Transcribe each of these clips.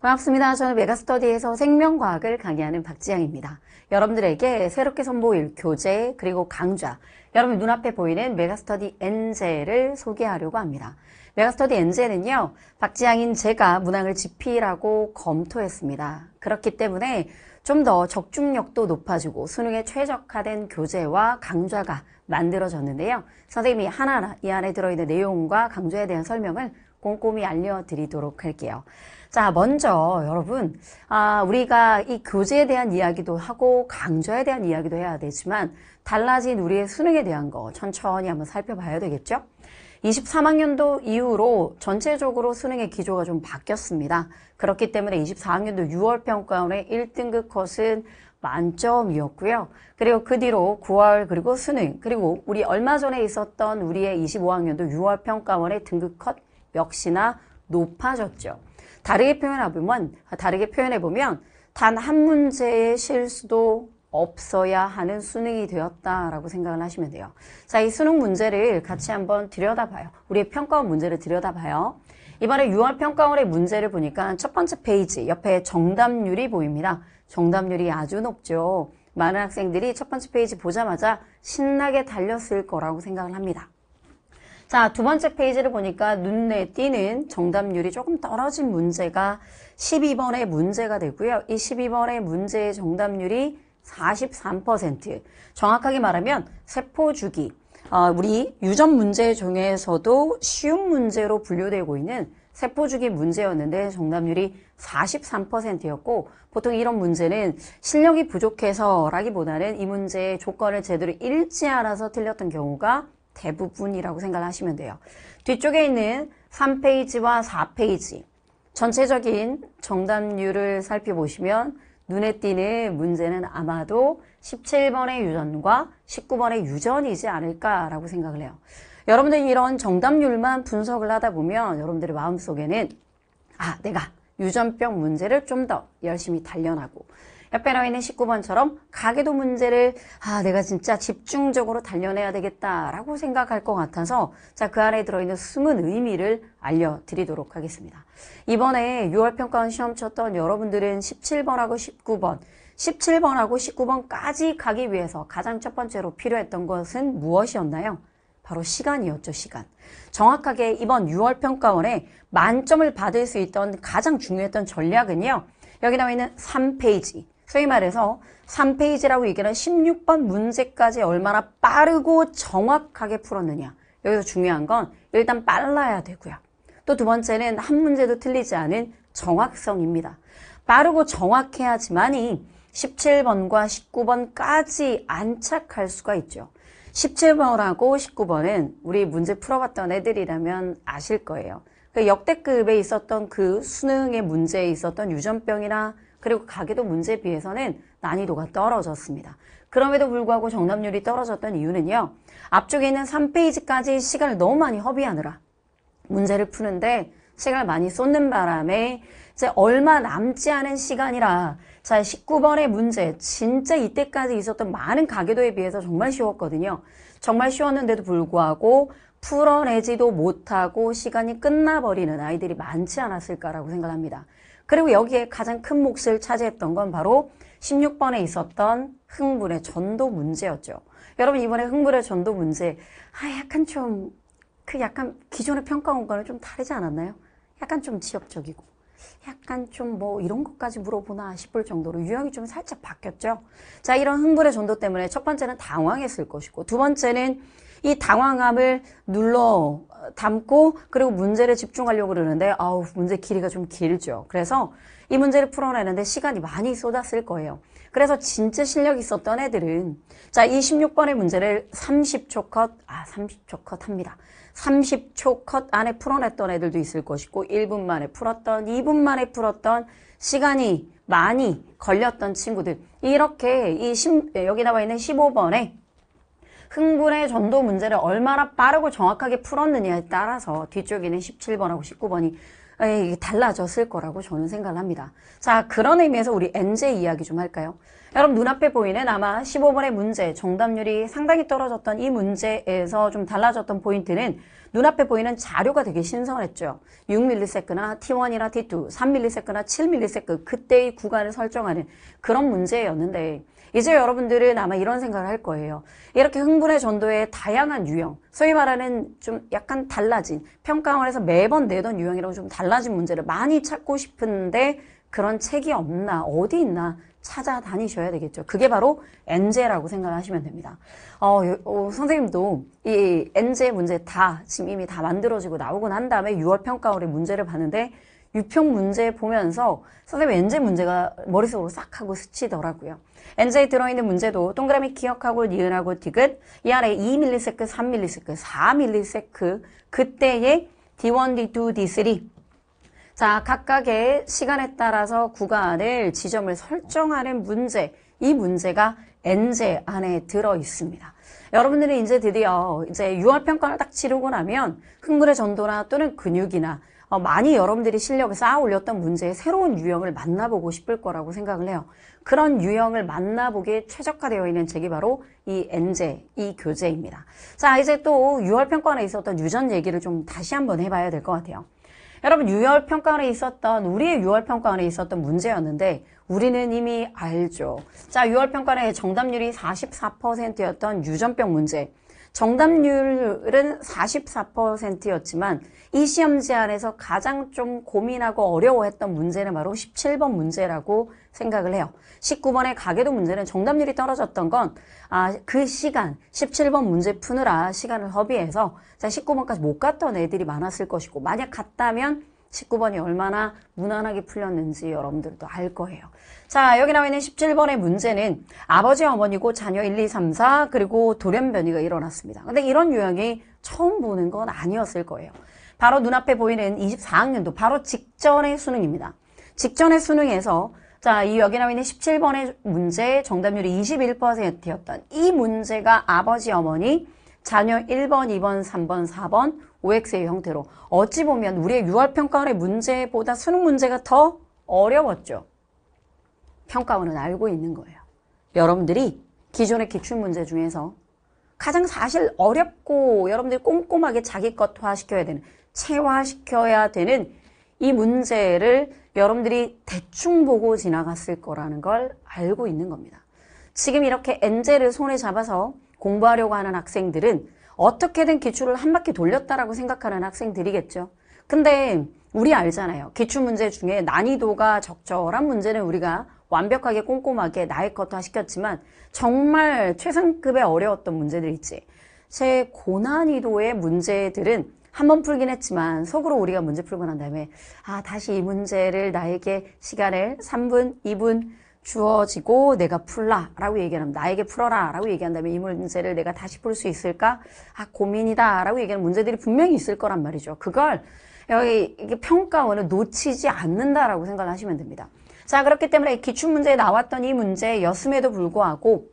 반갑습니다. 저는 메가스터디에서 생명과학을 강의하는 박지영입니다. 여러분들에게 새롭게 선보일 교재 그리고 강좌, 여러분 눈앞에 보이는 메가스터디 엔젤을 소개하려고 합니다. 메가스터디 엔젤은요, 박지영인 제가 문항을 집필하고 검토했습니다. 그렇기 때문에 좀 더 적중력도 높아지고 수능에 최적화된 교재와 강좌가 만들어졌는데요. 선생님이 하나하나 이 안에 들어있는 내용과 강좌에 대한 설명을 꼼꼼히 알려드리도록 할게요. 자, 먼저 여러분, 아, 우리가 이 교재에 대한 이야기도 하고 강좌에 대한 이야기도 해야 되지만 달라진 우리의 수능에 대한 거 천천히 한번 살펴봐야 되겠죠? 23학년도 이후로 전체적으로 수능의 기조가 좀 바뀌었습니다. 그렇기 때문에 24학년도 6월 평가원의 1등급 컷은 만점이었고요. 그리고 그 뒤로 9월 그리고 수능 그리고 우리 얼마 전에 있었던 우리의 25학년도 6월 평가원의 등급 컷 역시나 높아졌죠. 다르게 표현해보면, 다르게 표현해보면 단 한 문제의 실수도 없어야 하는 수능이 되었다라고 생각을 하시면 돼요. 자, 이 수능 문제를 같이 한번 들여다봐요. 우리의 평가원 문제를 들여다봐요. 이번에 6월 평가원의 문제를 보니까 첫 번째 페이지 옆에 정답률이 보입니다. 정답률이 아주 높죠. 많은 학생들이 첫 번째 페이지 보자마자 신나게 달렸을 거라고 생각을 합니다. 자, 두 번째 페이지를 보니까 눈에 띄는 정답률이 조금 떨어진 문제가 12번의 문제가 되고요. 이 12번의 문제의 정답률이 43% 정확하게 말하면 세포주기 어, 우리 유전 문제 중에서도 쉬운 문제로 분류되고 있는 세포주기 문제였는데 정답률이 43%였고 보통 이런 문제는 실력이 부족해서라기보다는 이 문제의 조건을 제대로 읽지 않아서 틀렸던 경우가 대부분이라고 생각하시면 돼요. 뒤쪽에 있는 3페이지와 4페이지 전체적인 정답률을 살펴보시면 눈에 띄는 문제는 아마도 17번의 유전과 19번의 유전이지 않을까라고 생각을 해요. 여러분들이 런 정답률만 분석을 하다 보면 여러분들의 마음속에는 아 내가 유전병 문제를 좀 더 열심히 단련하고 옆에 나와 있는 19번처럼 가계도 문제를 아 내가 진짜 집중적으로 단련해야 되겠다라고 생각할 것 같아서 자그 안에 들어있는 숨은 의미를 알려드리도록 하겠습니다. 이번에 6월 평가원 시험 쳤던 여러분들은 17번하고 19번 17번하고 19번까지 가기 위해서 가장 첫 번째로 필요했던 것은 무엇이었나요? 바로 시간이었죠, 시간. 정확하게 이번 6월 평가원에 만점을 받을 수 있던 가장 중요했던 전략은요. 여기 나와 있는 3페이지. 소위 말해서 3페이지라고 얘기하는 16번 문제까지 얼마나 빠르고 정확하게 풀었느냐. 여기서 중요한 건 일단 빨라야 되고요. 또 두 번째는 한 문제도 틀리지 않은 정확성입니다. 빠르고 정확해야지만이 17번과 19번까지 안착할 수가 있죠. 17번하고 19번은 우리 문제 풀어봤던 애들이라면 아실 거예요. 그 역대급에 있었던 그 수능의 문제에 있었던 유전병이나 그리고 가계도 문제에 비해서는 난이도가 떨어졌습니다. 그럼에도 불구하고 정답률이 떨어졌던 이유는요. 앞쪽에 있는 3페이지까지 시간을 너무 많이 허비하느라 문제를 푸는데 시간을 많이 쏟는 바람에 이제 얼마 남지 않은 시간이라 자 19번의 문제 진짜 이때까지 있었던 많은 가계도에 비해서 정말 쉬웠거든요. 정말 쉬웠는데도 불구하고 풀어내지도 못하고 시간이 끝나버리는 아이들이 많지 않았을까라고 생각합니다. 그리고 여기에 가장 큰 몫을 차지했던 건 바로 16번에 있었던 흥분의 전도 문제였죠. 여러분 이번에 흥분의 전도 문제 아 약간 좀 그 약간 기존의 평가원 과는 좀 다르지 않았나요? 약간 좀 지역적이고 약간 좀 뭐 이런 것까지 물어보나 싶을 정도로 유형이 좀 살짝 바뀌었죠. 자 이런 흥분의 전도 때문에 첫 번째는 당황했을 것이고 두 번째는 이 당황함을 눌러 담고 그리고 문제를 집중하려고 그러는데 아우 문제 길이가 좀 길죠. 그래서 이 문제를 풀어내는데 시간이 많이 쏟았을 거예요. 그래서 진짜 실력 있었던 애들은 자, 이 16번의 문제를 30초 컷, 아, 30초 컷 합니다. 30초 컷 안에 풀어냈던 애들도 있을 것이고 1분 만에 풀었던, 2분 만에 풀었던 시간이 많이 걸렸던 친구들 이렇게 이 10, 여기 나와 있는 15번에 흥분의 전도 문제를 얼마나 빠르고 정확하게 풀었느냐에 따라서 뒤쪽에는 17번하고 19번이 달라졌을 거라고 저는 생각을 합니다. 자, 그런 의미에서 우리 NJ 이야기 좀 할까요? 여러분 눈앞에 보이는 아마 15번의 문제, 정답률이 상당히 떨어졌던 이 문제에서 좀 달라졌던 포인트는 눈앞에 보이는 자료가 되게 신선했죠. 6밀리세크나 T1이나 T2, 3밀리세크나 7밀리세크 그때의 구간을 설정하는 그런 문제였는데 이제 여러분들은 아마 이런 생각을 할 거예요. 이렇게 흥분의 전도의 다양한 유형, 소위 말하는 좀 약간 달라진, 평가원에서 매번 내던 유형이랑 좀 달라진 문제를 많이 찾고 싶은데 그런 책이 없나, 어디 있나 찾아다니셔야 되겠죠. 그게 바로 엔제라고 생각하시면 됩니다. 어, 어, 선생님도 이 엔제 문제 다 지금 이미 다 만들어지고 나오고 난 다음에 6월 평가원의 문제를 봤는데 유평 문제 보면서 선생님 엔제 문제가 머릿속으로 싹 하고 스치더라고요. 엔제에 들어있는 문제도 동그라미 기억하고 니은하고 디귿 이 아래 2밀리세크, 3밀리세크, 4밀리세크 그때의 D1, D2, D3 자 각각의 시간에 따라서 구간을 지점을 설정하는 문제 이 문제가 엔제 안에 들어 있습니다. 여러분들이 이제 드디어 이제 6월 평가를 딱 치르고 나면 흥분의 전도나 또는 근육이나 어, 많이 여러분들이 실력을 쌓아 올렸던 문제의 새로운 유형을 만나보고 싶을 거라고 생각을 해요. 그런 유형을 만나보기에 최적화되어 있는 책이 바로 이 엔제, 이 교재입니다. 자, 이제 또 6월 평가원에 있었던 유전 얘기를 좀 다시 한번 해봐야 될 것 같아요. 여러분 6월 평가원에 있었던 우리의 6월 평가원에 있었던 문제였는데 우리는 이미 알죠. 자, 6월 평가원의 정답률이 44%였던 유전병 문제. 정답률은 44%였지만 이 시험지 안에서 가장 좀 고민하고 어려워했던 문제는 바로 17번 문제라고 생각을 해요. 19번의 가계도 문제는 정답률이 떨어졌던 건 아 그 시간 17번 문제 푸느라 시간을 허비해서 19번까지 못 갔던 애들이 많았을 것이고 만약 갔다면 19번이 얼마나 무난하게 풀렸는지 여러분들도 알 거예요. 자, 여기 나와 있는 17번의 문제는 아버지, 어머니고 자녀 1, 2, 3, 4 그리고 돌연변이가 일어났습니다. 근데 이런 유형이 처음 보는 건 아니었을 거예요. 바로 눈앞에 보이는 24학년도 바로 직전의 수능입니다. 직전의 수능에서 자, 이 여기 나와 있는 17번의 문제 정답률이 21%였던 이 문제가 아버지 어머니 자녀 1번, 2번, 3번, 4번 OX의 형태로 어찌 보면 우리의 유월평가원의 문제보다 수능 문제가 더 어려웠죠. 평가원은 알고 있는 거예요. 여러분들이 기존의 기출문제 중에서 가장 사실 어렵고 여러분들이 꼼꼼하게 자기 것 화시켜야 되는 체화시켜야 되는 이 문제를 여러분들이 대충 보고 지나갔을 거라는 걸 알고 있는 겁니다. 지금 이렇게 엔젤을 손에 잡아서 공부하려고 하는 학생들은 어떻게든 기출을 한 바퀴 돌렸다라고 생각하는 학생들이겠죠. 근데 우리 알잖아요. 기출 문제 중에 난이도가 적절한 문제는 우리가 완벽하게 꼼꼼하게 나의 것다 시켰지만 정말 최상급의 어려웠던 문제들 있지. 제 고난이도의 문제들은 한번 풀긴 했지만 속으로 우리가 문제 풀고 난 다음에 아 다시 이 문제를 나에게 시간을 3분, 2분 주어지고 내가 풀라 라고 얘기하면 나에게 풀어라 라고 얘기한다면 이 문제를 내가 다시 풀 수 있을까? 아 고민이다 라고 얘기하는 문제들이 분명히 있을 거란 말이죠. 그걸 여기 이게 평가원을 놓치지 않는다라고 생각 하시면 됩니다. 자 그렇기 때문에 기출문제에 나왔던 이 문제였음에도 불구하고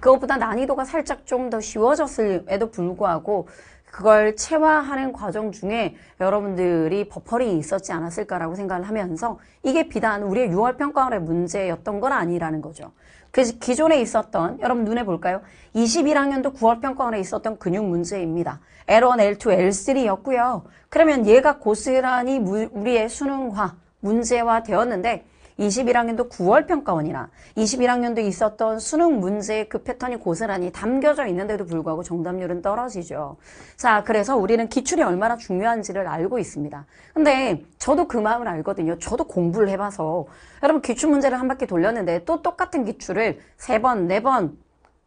그것보다 난이도가 살짝 좀 더 쉬워졌음에도 불구하고 그걸 체화하는 과정 중에 여러분들이 버퍼링이 있었지 않았을까라고 생각을 하면서 이게 비단 우리의 6월 평가원의 문제였던 건 아니라는 거죠. 그래서 기존에 있었던 여러분 눈에 볼까요? 21학년도 9월 평가원에 있었던 근육 문제입니다. L1, L2, L3였고요. 그러면 얘가 고스란히 우리의 수능화 문제화 되었는데 21학년도 9월 평가원이나 21학년도 있었던 수능 문제의 그 패턴이 고스란히 담겨져 있는데도 불구하고 정답률은 떨어지죠. 자, 그래서 우리는 기출이 얼마나 중요한지를 알고 있습니다. 근데 저도 그 마음을 알거든요. 저도 공부를 해봐서 여러분 기출 문제를 한 바퀴 돌렸는데 또 똑같은 기출을 세 번, 네 번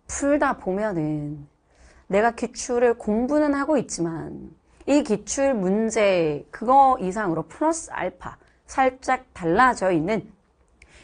풀다 보면은 내가 기출을 공부는 하고 있지만 이 기출 문제 그거 이상으로 플러스 알파 살짝 달라져 있는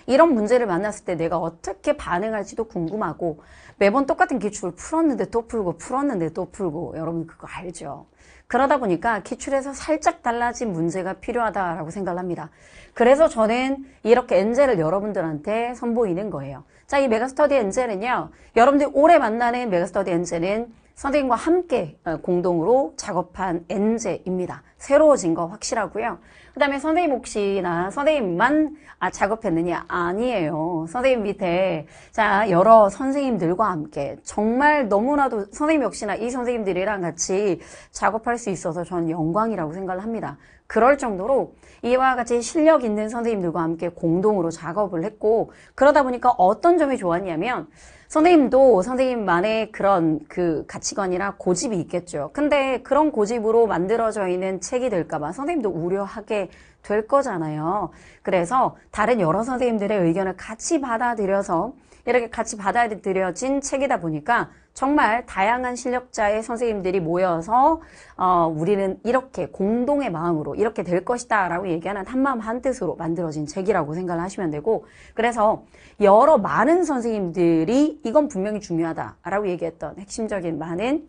이런 문제를 만났을 때 내가 어떻게 반응할지도 궁금하고 매번 똑같은 기출을 풀었는데 또 풀고 풀었는데 또 풀고 여러분 그거 알죠? 그러다 보니까 기출에서 살짝 달라진 문제가 필요하다라고 생각을 합니다. 그래서 저는 이렇게 엔젤을 여러분들한테 선보이는 거예요. 자, 이 메가스터디 엔젤은요. 여러분들이 올해 만나는 메가스터디 엔젤은 선생님과 함께 공동으로 작업한 엔젤입니다. 새로워진 거 확실하고요. 그 다음에 선생님 혹시나 선생님만 아, 작업했느냐? 아니에요. 선생님 밑에 자 여러 선생님들과 함께 정말 너무나도 선생님 역시나 이 선생님들이랑 같이 작업할 수 있어서 저는 영광이라고 생각을 합니다. 그럴 정도로 이와 같이 실력 있는 선생님들과 함께 공동으로 작업을 했고 그러다 보니까 어떤 점이 좋았냐면 선생님도 선생님만의 그런 그 가치관이나 고집이 있겠죠. 근데 그런 고집으로 만들어져 있는 책이 될까봐 선생님도 우려하게 될 거잖아요. 그래서 다른 여러 선생님들의 의견을 같이 받아들여서 이렇게 같이 받아들여진 책이다 보니까 정말 다양한 실력자의 선생님들이 모여서 어, 우리는 이렇게 공동의 마음으로 이렇게 될 것이다 라고 얘기하는 한마음 한뜻으로 만들어진 책이라고 생각을 하시면 되고 그래서 여러 많은 선생님들이 이건 분명히 중요하다 라고 얘기했던 핵심적인 많은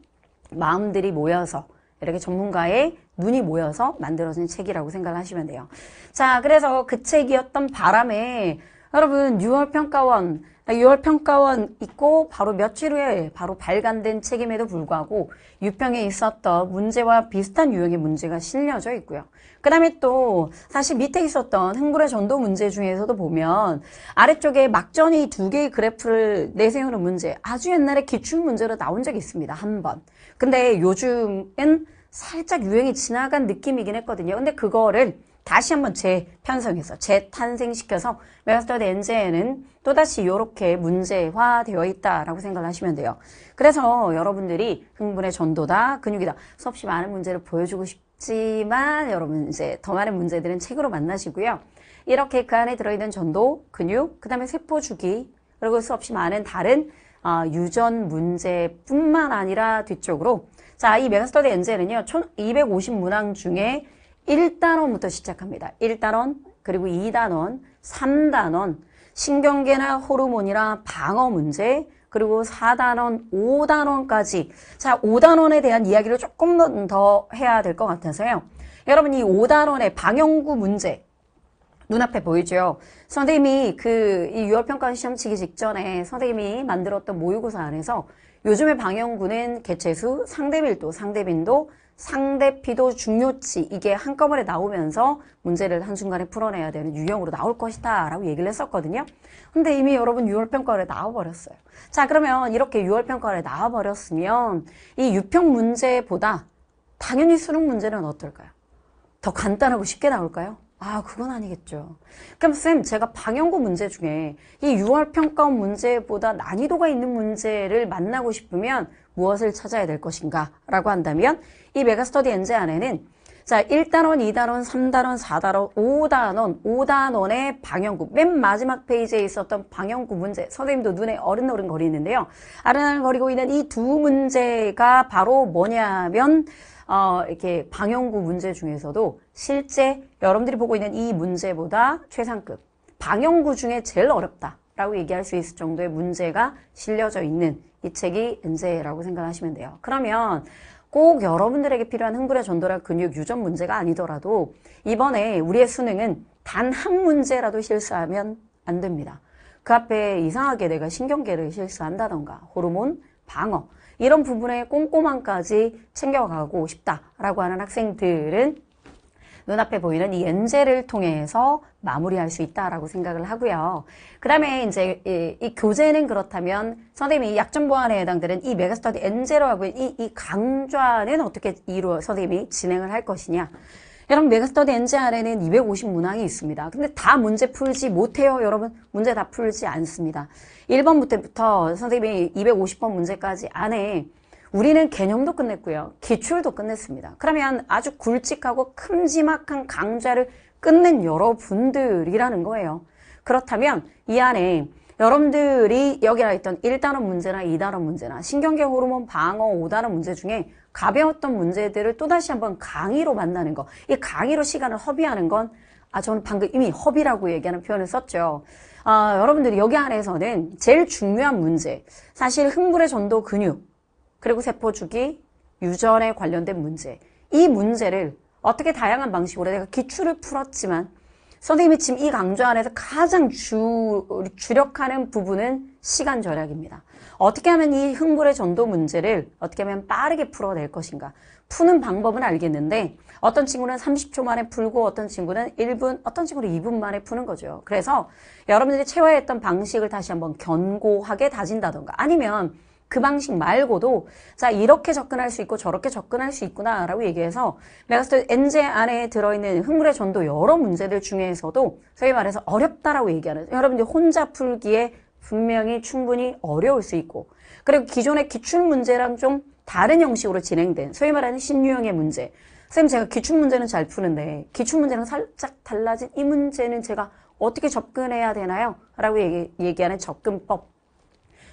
마음들이 모여서 이렇게 전문가의 눈이 모여서 만들어진 책이라고 생각을 하시면 돼요. 자, 그래서 그 책이었던 바람에 여러분 뉴월 평가원 6월 아, 평가원 있고 바로 며칠 후에 바로 발간된 책임에도 불구하고 유평에 있었던 문제와 비슷한 유형의 문제가 실려져 있고요. 그 다음에 또 사실 밑에 있었던 흥불의 전도 문제 중에서도 보면 아래쪽에 막전이 두 개의 그래프를 내세우는 문제 아주 옛날에 기출 문제로 나온 적이 있습니다. 한 번. 근데 요즘엔 살짝 유행이 지나간 느낌이긴 했거든요. 근데 그거를 다시 한번 재편성해서 재탄생시켜서 메가스터드 엔제는 또다시 이렇게 문제화되어 있다라고 생각을 하시면 돼요. 그래서 여러분들이 흥분의 전도다, 근육이다, 수없이 많은 문제를 보여주고 싶지만 여러분 이제 더 많은 문제들은 책으로 만나시고요. 이렇게 그 안에 들어있는 전도, 근육, 그 다음에 세포주기, 그리고 수없이 많은 다른 어, 유전 문제뿐만 아니라 뒤쪽으로 자, 이 메가스터드 엔젤은요, 1250 문항 중에 1단원부터 시작합니다. 1단원, 그리고 2단원, 3단원, 신경계나 호르몬이나 방어 문제, 그리고 4단원, 5단원까지 자 5단원에 대한 이야기를 조금 더 해야 될 것 같아서요. 여러분 이 5단원의 방영구 문제 눈앞에 보이죠? 선생님이 그 이 유월평가 시험 치기 직전에 선생님이 만들었던 모의고사 안에서 요즘의 방영구는 개체수, 상대밀도, 상대빈도, 상대피도 중요치 이게 한꺼번에 나오면서 문제를 한순간에 풀어내야 되는 유형으로 나올 것이다 라고 얘기를 했었거든요 근데 이미 여러분 6월평가를 나와버렸어요 자 그러면 이렇게 6월평가를 나와버렸으면 이 유평 문제보다 당연히 수능 문제는 어떨까요? 더 간단하고 쉽게 나올까요? 아 그건 아니겠죠 그럼 그러니까 쌤 제가 방영고 문제 중에 이6월평가 문제보다 난이도가 있는 문제를 만나고 싶으면 무엇을 찾아야 될 것인가 라고 한다면 이 메가스터디 엔제 안에는 자 1단원, 2단원, 3단원, 4단원, 5단원, 5단원의 방영구 맨 마지막 페이지에 있었던 방영구 문제 선생님도 눈에 어른어른 거리는데요 아른아른 거리고 있는 이 두 문제가 바로 뭐냐면 어, 이렇게 방영구 문제 중에서도 실제 여러분들이 보고 있는 이 문제보다 최상급 방영구 중에 제일 어렵다라고 얘기할 수 있을 정도의 문제가 실려져 있는 이 책이 은재라고 생각하시면 돼요. 그러면 꼭 여러분들에게 필요한 흥분의 전도라 근육 유전 문제가 아니더라도 이번에 우리의 수능은 단 한 문제라도 실수하면 안 됩니다. 그 앞에 이상하게 내가 신경계를 실수한다던가 호르몬, 방어 이런 부분에 꼼꼼함까지 챙겨가고 싶다라고 하는 학생들은 눈앞에 보이는 이 엔젤을 통해서 마무리할 수 있다라고 생각을 하고요. 그 다음에 이제 이, 이, 교재는 그렇다면 선생님이 약점 보완에 해당되는 이 메가스터디 엔젤하고 이, 이 강좌는 어떻게 이루어 선생님이 진행을 할 것이냐. 여러분 메가스터디 엔젤 안에는 250 문항이 있습니다. 근데 다 문제 풀지 못해요. 여러분 문제 다 풀지 않습니다. 1번부터 선생님이 250번 문제까지 안에 우리는 개념도 끝냈고요. 기출도 끝냈습니다. 그러면 아주 굵직하고 큼지막한 강좌를 끝낸 여러분들이라는 거예요. 그렇다면 이 안에 여러분들이 여기 나있던 1단원 문제나 2단원 문제나 신경계 호르몬 방어 5단원 문제 중에 가벼웠던 문제들을 또다시 한번 강의로 만나는 거. 이 강의로 시간을 허비하는 건 아, 저는 방금 이미 허비라고 얘기하는 표현을 썼죠. 아, 여러분들이 여기 안에서는 제일 중요한 문제. 사실 흥분의 전도 근육, 그리고 세포주기, 유전에 관련된 문제. 이 문제를 어떻게 다양한 방식으로 내가 기출을 풀었지만 선생님이 지금 이 강좌 안에서 가장 주, 주력하는 부분은 시간 절약입니다. 어떻게 하면 이 흥불의 전도 문제를 어떻게 하면 빠르게 풀어낼 것인가. 푸는 방법은 알겠는데 어떤 친구는 30초 만에 풀고 어떤 친구는 1분, 어떤 친구는 2분 만에 푸는 거죠. 그래서 여러분들이 채화 했던 방식을 다시 한번 견고하게 다진다던가 아니면 그 방식 말고도 자 이렇게 접근할 수 있고 저렇게 접근할 수 있구나라고 얘기해서 내가 스을 엔제 안에 들어있는 흥물의 전도 여러 문제들 중에서도 소위 말해서 어렵다라고 얘기하는 여러분들 혼자 풀기에 분명히 충분히 어려울 수 있고 그리고 기존의 기출 문제랑 좀 다른 형식으로 진행된 소위 말하는 신유형의 문제 선생님 제가 기출 문제는 잘 푸는데 기출 문제랑 살짝 달라진 이 문제는 제가 어떻게 접근해야 되나요? 라고 얘기, 얘기하는 접근법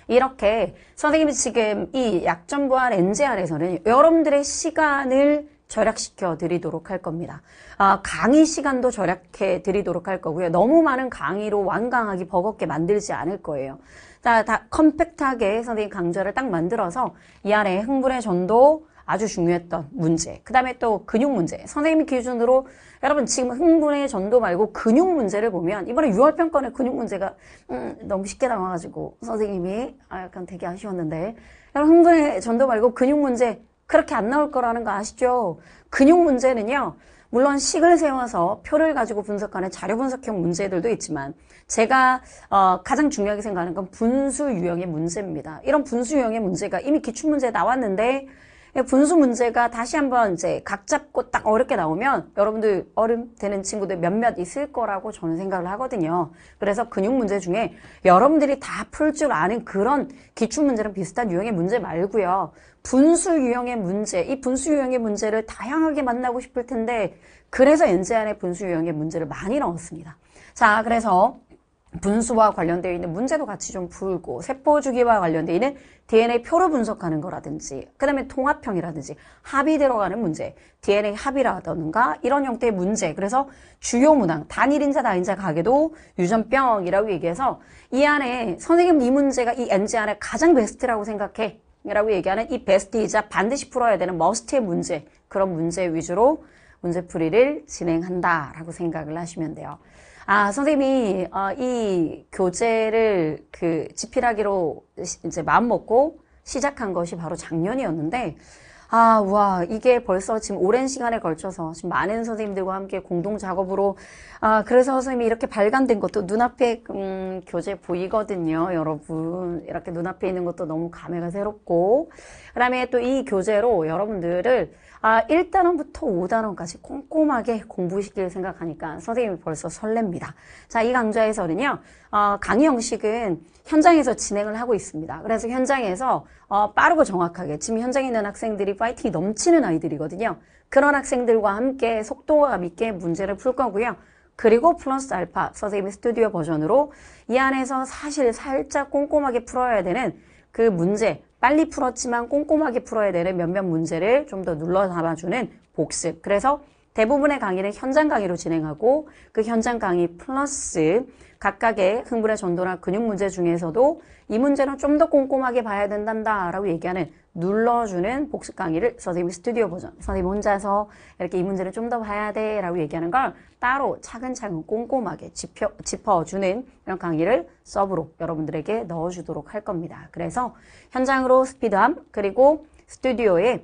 이렇게 선생님이 지금 이 약점 보완 NGR에서는 여러분들의 시간을 절약시켜 드리도록 할 겁니다. 아, 강의 시간도 절약해 드리도록 할 거고요. 너무 많은 강의로 완강하기 버겁게 만들지 않을 거예요. 자, 다 컴팩트하게 선생님 강좌를 딱 만들어서 이 안에 흥분의 전도, 아주 중요했던 문제. 그 다음에 또 근육 문제. 선생님이 기준으로 여러분 지금 흥분의 전도 말고 근육 문제를 보면 이번에 유월평권의 근육 문제가 음, 너무 쉽게 나와가지고 선생님이 아, 약간 되게 아쉬웠는데 여러분 흥분의 전도 말고 근육 문제 그렇게 안 나올 거라는 거 아시죠? 근육 문제는요. 물론 식을 세워서 표를 가지고 분석하는 자료 분석형 문제들도 있지만 제가 어, 가장 중요하게 생각하는 건 분수 유형의 문제입니다. 이런 분수 유형의 문제가 이미 기출 문제에 나왔는데 예, 분수 문제가 다시 한번 이제 각 잡고 딱 어렵게 나오면 여러분들 얼음 되는 친구들 몇몇 있을 거라고 저는 생각을 하거든요. 그래서 근육 문제 중에 여러분들이 다 풀 줄 아는 그런 기출 문제랑 비슷한 유형의 문제 말고요. 분수 유형의 문제, 이 분수 유형의 문제를 다양하게 만나고 싶을 텐데 그래서 n g 안의 분수 유형의 문제를 많이 넣었습니다. 자, 그래서 분수와 관련되어 있는 문제도 같이 좀 풀고 세포주기와 관련되어 있는 DNA 표로 분석하는 거라든지 그 다음에 통합형이라든지 합이 들어가는 문제 DNA 합이라든가 이런 형태의 문제 그래서 주요 문항 단일인자 다인자 가게도 유전병이라고 얘기해서 이 안에 선생님 이 문제가 이 NG 안에 가장 베스트라고 생각해 라고 얘기하는 이 베스트이자 반드시 풀어야 되는 머스트의 문제 그런 문제 위주로 문제풀이를 진행한다라고 생각을 하시면 돼요. 아, 선생님이 어, 이 교재를 그 집필하기로 이제 마음먹고 시작한 것이 바로 작년이었는데 아, 와, 이게 벌써 지금 오랜 시간에 걸쳐서 지금 많은 선생님들과 함께 공동 작업으로, 아, 그래서 선생님이 이렇게 발간된 것도 눈앞에, 음, 교재 보이거든요, 여러분. 이렇게 눈앞에 있는 것도 너무 감회가 새롭고, 그 다음에 또 이 교재로 여러분들을, 아, 1단원부터 5단원까지 꼼꼼하게 공부시킬 생각하니까 선생님이 벌써 설렙니다. 자, 이 강좌에서는요, 어, 강의 형식은 현장에서 진행을 하고 있습니다. 그래서 현장에서 어, 빠르고 정확하게 지금 현장에 있는 학생들이 파이팅이 넘치는 아이들이거든요. 그런 학생들과 함께 속도감 있게 문제를 풀 거고요. 그리고 플러스 알파 선생님의 스튜디오 버전으로 이 안에서 사실 살짝 꼼꼼하게 풀어야 되는 그 문제 빨리 풀었지만 꼼꼼하게 풀어야 되는 몇몇 문제를 좀 더 눌러 담아주는 복습 그래서 대부분의 강의를 현장 강의로 진행하고 그 현장 강의 플러스 각각의 흥분의 전도나 근육 문제 중에서도 이 문제는 좀 더 꼼꼼하게 봐야 된단다라고 얘기하는 눌러주는 복습 강의를 선생님 스튜디오 버전 선생님 혼자서 이렇게 이 문제를 좀 더 봐야 돼 라고 얘기하는 걸 따로 차근차근 꼼꼼하게 짚어 짚어주는 이런 강의를 서브로 여러분들에게 넣어주도록 할 겁니다 그래서 현장으로 스피드함 그리고 스튜디오에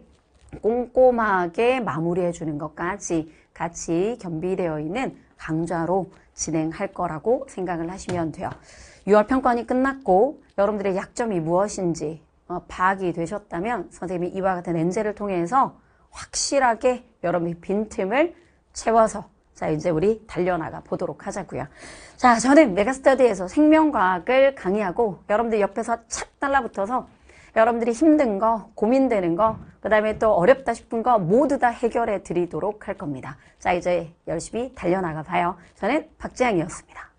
꼼꼼하게 마무리해 주는 것까지 같이 겸비되어 있는 강좌로 진행할 거라고 생각을 하시면 돼요. 6월 평가원이 끝났고 여러분들의 약점이 무엇인지 어, 파악이 되셨다면 선생님이 이와 같은 엔제를 통해서 확실하게 여러분의 빈틈을 채워서 자 이제 우리 달려나가 보도록 하자고요. 자 저는 메가스터디에서 생명과학을 강의하고 여러분들 옆에서 착 달라붙어서 여러분들이 힘든 거, 고민되는 거, 그 다음에 또 어렵다 싶은 거 모두 다 해결해 드리도록 할 겁니다. 자, 이제 열심히 달려나가 봐요. 저는 박재양이었습니다.